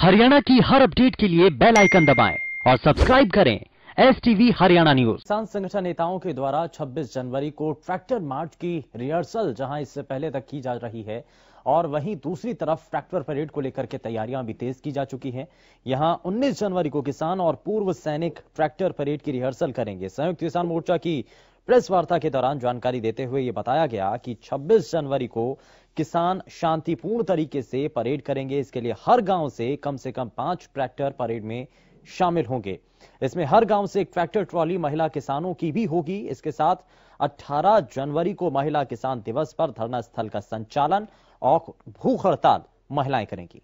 हरियाणा की हर अपडेट के लिए बेल आइकन दबाएं और सब्सक्राइब करें एस टीवी हरियाणा न्यूज किसान संगठन नेताओं के द्वारा 26 जनवरी को ट्रैक्टर मार्च की रिहर्सल जहां इससे पहले तक की जा रही है और वहीं दूसरी तरफ ट्रैक्टर परेड को लेकर के तैयारियां भी तेज की जा चुकी हैं यहां 19 जनवरी को किसान और पूर्व सैनिक ट्रैक्टर परेड की रिहर्सल करेंगे संयुक्त किसान मोर्चा की प्रेस वार्ता के दौरान जानकारी देते हुए यह बताया गया कि 26 जनवरी को किसान शांतिपूर्ण तरीके से परेड करेंगे इसके लिए हर गांव से कम से कम पांच ट्रैक्टर परेड में शामिल होंगे इसमें हर गांव से एक ट्रैक्टर ट्रॉली महिला किसानों की भी होगी इसके साथ 18 जनवरी को महिला किसान दिवस पर धरना स्थल का संचालन और भूख हड़ताल महिलाएं करेंगी